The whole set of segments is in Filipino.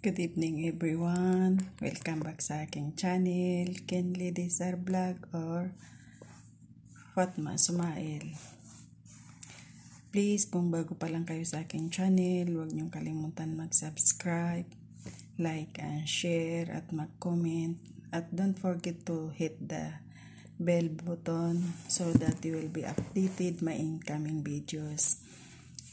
Good evening everyone. Welcome back sa aking channel, Ken Lidizar Vlog or Fatma Sumail. Please, kung bago pa lang kayo sa aking channel, huwag niyong kalimutan mag-subscribe, like and share at mag-comment. At don't forget to hit the bell button so that you will be updated my incoming videos.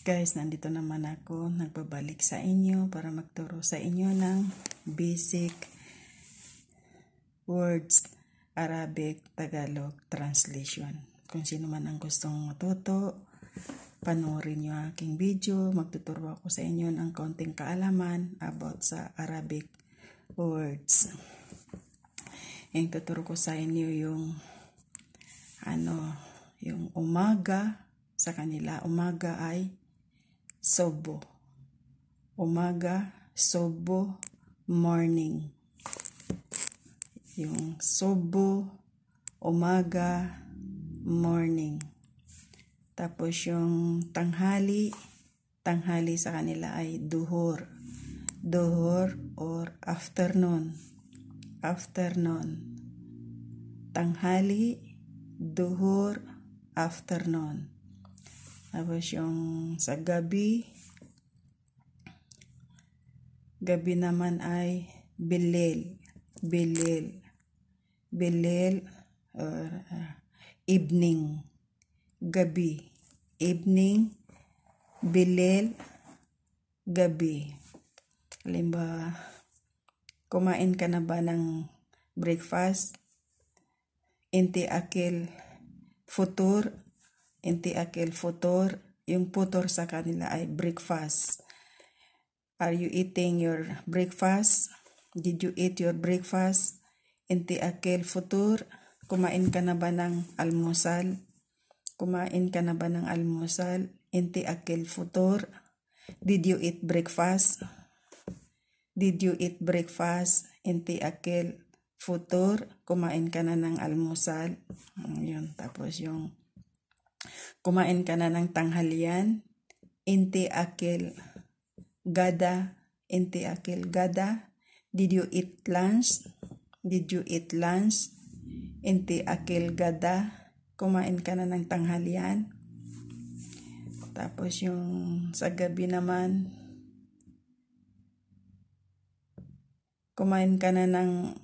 Guys, nandito naman ako, nagbabalik sa inyo para magturo sa inyo ng basic words Arabic Tagalog translation. Kung sino man ang gustong matuto, panoorin niyo aking video, magtuturo ako sa inyo ng konting kaalaman about sa Arabic words. And tuturo ko sa inyo yung ano, yung umaga sa kanila. Umaga ay sobo. Umaga, sobo, morning. Yung sobo, umaga, morning. Tapos yung tanghali, tanghali sa kanila ay duhor. Duhor or afternoon. Afternoon. Tanghali, duhor, afternoon. Tapos yung sa gabi, gabi naman ay bilil, bilil, bilil, or uh, evening. Gabi. Evening. bilil, Gabi. Halimbawa, kumain ka na ba ng breakfast? Inti akil futur intiakil futur, yung futur sa kanila ay breakfast. Are you eating your breakfast? Did you eat your breakfast? Intiakil futur, kumain ka na ba ng almusal? Kumain ka na ba ng almusal? Intiakil futur, did you eat breakfast? Did you eat breakfast? Intiakil futur, kumain ka na ng almusal? Mm, yun, tapos yung Kumain ka na ng tanghalian. Inti akil gada. Inti akil gada. Did you eat lunch? Did you eat lunch? Inti akil gada. Kumain ka na ng tanghalian. Tapos yung sa gabi naman, kumain ka na ng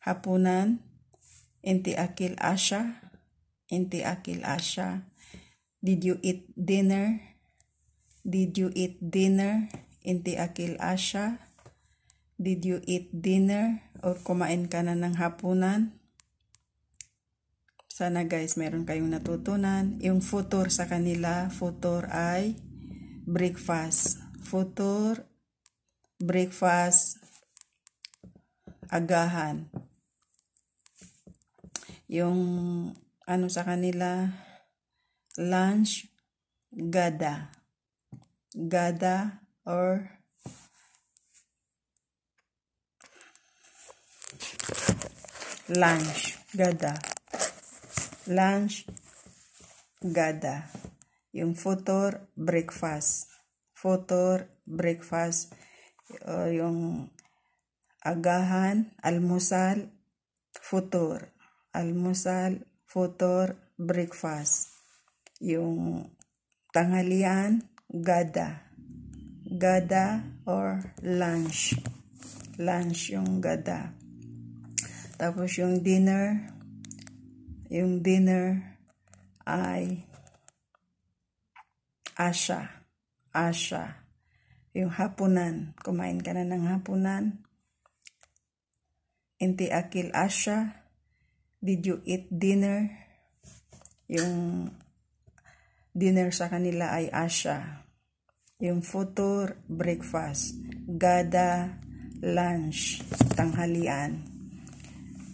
hapunan, inti akil asya, Inti Akil Asha. Did you eat dinner? Did you eat dinner? Inti Akil Asha. Did you eat dinner? Or kumain ka na ng hapunan? Sana guys, meron kayong natutunan. Yung futur sa kanila, futur ay breakfast. Futur, breakfast, agahan. Yung ano sa kanila, lunch gada. Gada or lunch gada. Lunch gada. Yung futur breakfast. Futur breakfast. Uh, yung agahan, almusal, futur. Almusal, futor breakfast. Yung tanghalian, gada. Gada or lunch. Lunch yung gada. Tapos yung dinner, yung dinner ay asha. Asha. Yung hapunan, kumain ka na ng hapunan. Inti akil Asha. Did you eat dinner? Yung dinner sa kanila ay Asha. Yung futur, breakfast. Gada, lunch, tanghalian.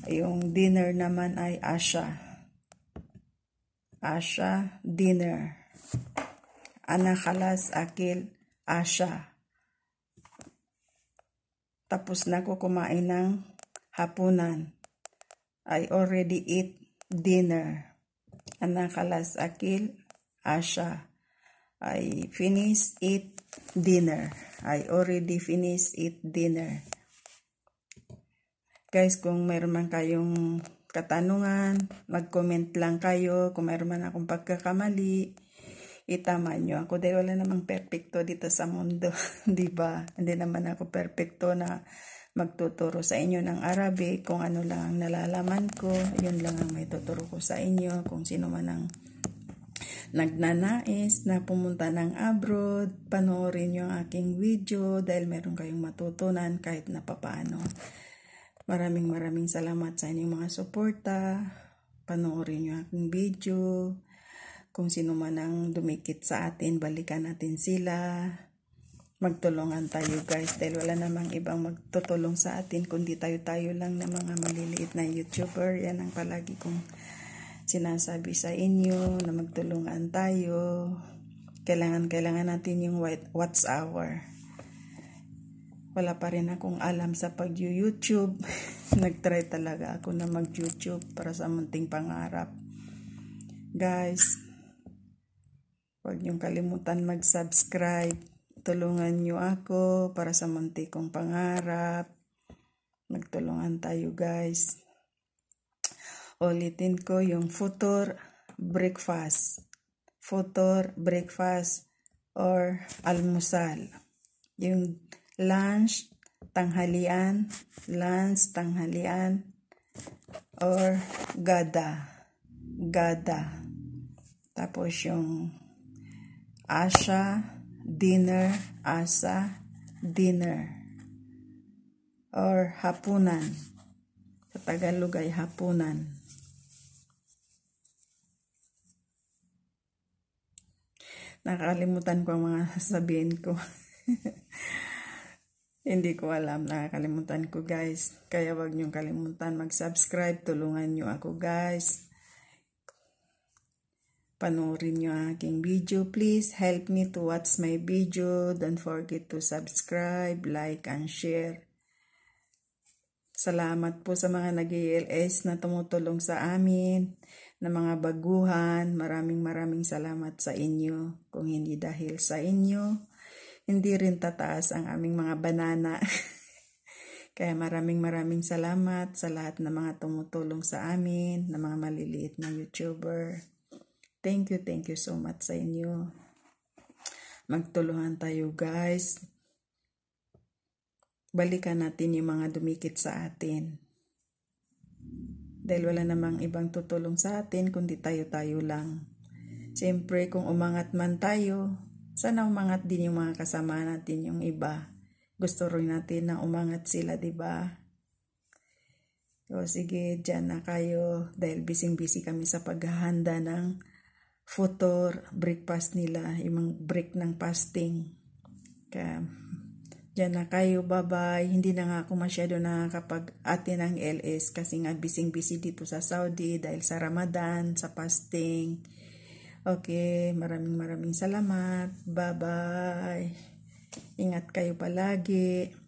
Yung dinner naman ay Asha. Asha, dinner. Anakalas, akil, Asha. Tapos na ako kumain ng hapunan I already eat dinner. Anakalas Akil, Asha. I finished eat dinner. I already finished eat dinner. Guys, kung meron man kayong katanungan, mag-comment lang kayo. Kung meron man akong pagkakamali, itama nyo ako. Dahil wala namang perfecto dito sa mundo. ba diba? Hindi naman ako perfecto na magtuturo sa inyo ng Arabic. Kung ano lang ang nalalaman ko, yun lang ang may tuturo ko sa inyo. Kung sino man ang nagnanais na pumunta ng abroad, panoorin yung aking video dahil meron kayong matutunan kahit na papaano. Maraming maraming salamat sa inyong mga suporta. Panoorin yung aking video. Kung sino man ang dumikit sa atin, balikan natin sila magtulungan tayo guys dahil wala namang ibang magtutulong sa atin kundi tayo-tayo lang na mga maliliit na YouTuber. Yan ang palagi kong sinasabi sa inyo na magtulungan tayo. Kailangan-kailangan natin yung what's hour. Wala pa rin akong alam sa pag-YouTube. Nag-try talaga ako na mag-YouTube para sa munting pangarap. Guys, huwag niyong kalimutan mag-subscribe tulungan niyo ako para sa munti pangarap. Magtulungan tayo guys. Ulitin ko yung futur breakfast. Futur breakfast or almusal. Yung lunch, tanghalian, lunch, tanghalian, or gada. Gada. Tapos yung asha, dinner as a dinner or hapunan. Sa Tagalog ay hapunan. Nakakalimutan ko ang mga sasabihin ko. Hindi ko alam, nakalimutan ko guys. Kaya wag niyo kalimutan mag-subscribe, tulungan niyo ako guys panoorin yung aking video. Please help me to watch my video. Don't forget to subscribe, like, and share. Salamat po sa mga nag els na tumutulong sa amin, na mga baguhan. Maraming maraming salamat sa inyo. Kung hindi dahil sa inyo, hindi rin tataas ang aming mga banana. Kaya maraming maraming salamat sa lahat ng mga tumutulong sa amin, na mga maliliit na YouTuber. Thank you, thank you so much sa inyo. Magtulungan tayo guys. Balikan natin yung mga dumikit sa atin. Dahil wala namang ibang tutulong sa atin kundi tayo-tayo lang. Siyempre kung umangat man tayo, sana umangat din yung mga kasama natin, yung iba. Gusto rin natin na umangat sila, di ba? So, sige, dyan na kayo dahil bising-busy kami sa paghahanda ng futor breakfast nila yung break ng fasting kaya dyan na kayo bye bye hindi na nga ako masyado nakakapag atin ng LS kasi nga bising busy dito sa Saudi dahil sa Ramadan sa fasting okay maraming maraming salamat bye bye ingat kayo palagi